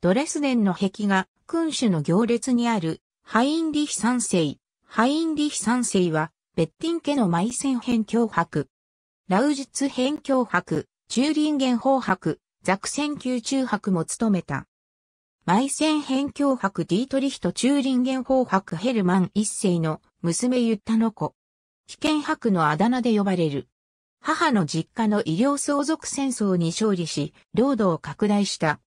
ドレスデンの壁画、君主の行列にある、ハインリヒ三世。ハインリヒ三世は、ベッティン家の埋戦編脅迫。ラウジツ編脅迫、ンゲン砲迫、ザクセン宮中迫も務めた。埋戦編脅迫ディートリヒとンゲン砲迫ヘルマン一世の娘ユッタの子。被険迫のあだ名で呼ばれる。母の実家の医療相続戦争に勝利し、領土を拡大した。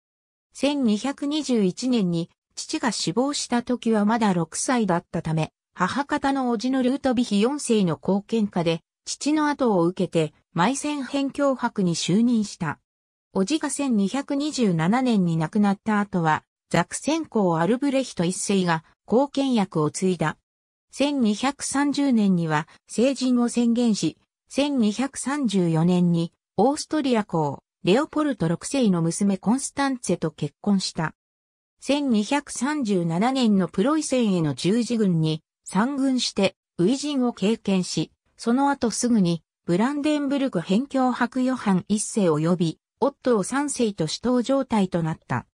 1221年に父が死亡した時はまだ6歳だったため、母方の叔父のルートビヒ4世の貢献家で、父の後を受けて、埋戦辺境博に就任した。叔父が1227年に亡くなった後は、ザクセン公アルブレヒト一世が貢献役を継いだ。1230年には成人を宣言し、1234年にオーストリア公レオポルト6世の娘コンスタンツェと結婚した。1237年のプロイセンへの十字軍に参軍してウジンを経験し、その後すぐにブランデンブルク辺境博ヨハン一世及び、オットー三世と死闘状態となった。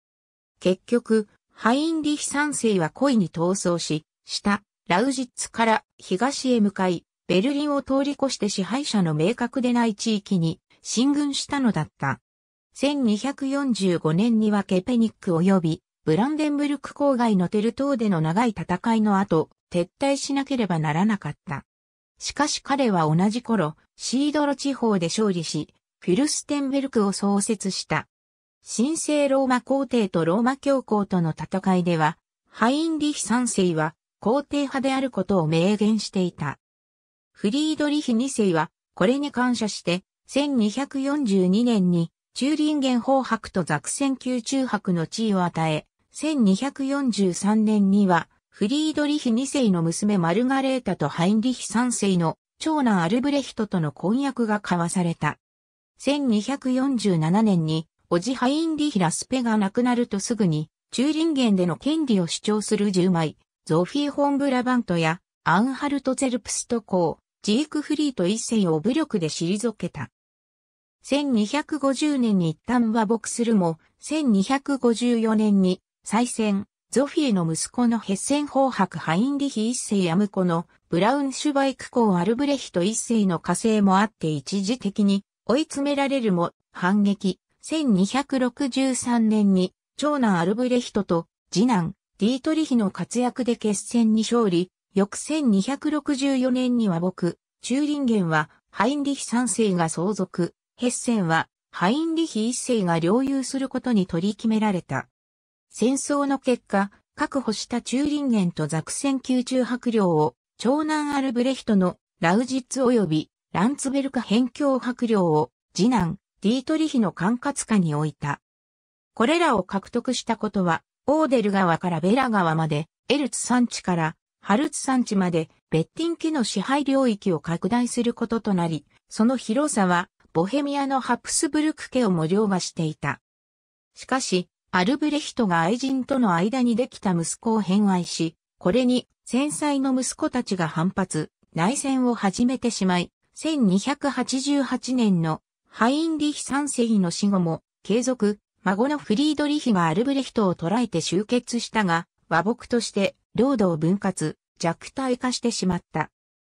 結局、ハインリヒ三世は恋に逃走し、下、ラウジッツから東へ向かい、ベルリンを通り越して支配者の明確でない地域に進軍したのだった。1245年にはケペニック及びブランデンブルク郊外のテル島での長い戦いの後、撤退しなければならなかった。しかし彼は同じ頃、シードロ地方で勝利し、フィルステンベルクを創設した。神聖ローマ皇帝とローマ教皇との戦いでは、ハインリヒ三世は皇帝派であることを明言していた。フリードリヒ二世はこれに感謝して1242年に、中林元法博とザクセン宮中博の地位を与え、1243年には、フリードリヒ2世の娘マルガレータとハインリヒ3世の長男アルブレヒトとの婚約が交わされた。1247年に、おじハインリヒラスペが亡くなるとすぐに、中林ンでの権利を主張する10枚、ゾフィー・ホンブラバントや、アンハルト・ゼルプスト公、ジークフリート一世を武力で退けた。1250年に一旦和睦するも、1254年に再選、ゾフィーの息子のヘッセン法白ハインリヒ一世や婿のブラウンシュバイク公アルブレヒト一世の火星もあって一時的に追い詰められるも反撃。1263年に長男アルブレヒトと次男ディートリヒの活躍で決戦に勝利、翌1264年には僕、チューリンゲンはハインリヒ三世が相続。ヘッセンはハインリヒ一世が領有することに取り決められた。戦争の結果、確保したチューリンゲンとザクセン宮中白領を、長男アルブレヒトのラウジッツ及びランツベルカ辺境白領を、次男ディートリヒの管轄下に置いた。これらを獲得したことは、オーデル川からベラ川まで、エルツ山地からハルツ山地まで、ベッティン家の支配領域を拡大することとなり、その広さはボヘミアのハプスブルク家をも凌駕していた。しかし、アルブレヒトが愛人との間にできた息子を偏愛し、これに戦災の息子たちが反発、内戦を始めてしまい、1288年のハインリヒ三世の死後も継続、孫のフリードリヒがアルブレヒトを捕らえて集結したが、和睦として領土を分割、弱体化してしまった。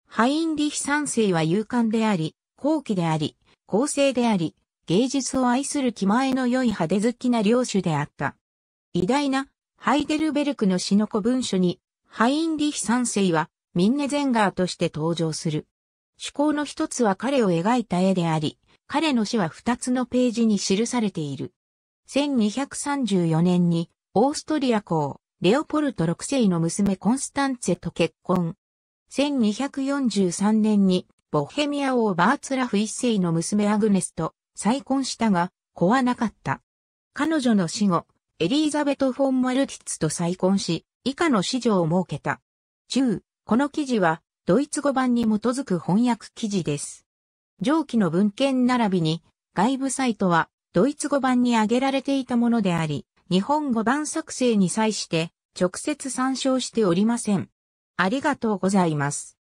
ハインリヒ三世は勇敢であり、後期であり、公正であり、芸術を愛する気前の良い派手好きな領主であった。偉大なハイデルベルクの死の子文書に、ハインリヒ三世はミンネゼンガーとして登場する。趣向の一つは彼を描いた絵であり、彼の詩は二つのページに記されている。1234年にオーストリア公、レオポルト六世の娘コンスタンツェと結婚。1243年にボヘミア王バーツラフ一世の娘アグネスと再婚したが、子はなかった。彼女の死後、エリーザベト・フォン・マルティッツと再婚し、以下の子女を設けた。中、この記事は、ドイツ語版に基づく翻訳記事です。上記の文献並びに、外部サイトは、ドイツ語版に挙げられていたものであり、日本語版作成に際して、直接参照しておりません。ありがとうございます。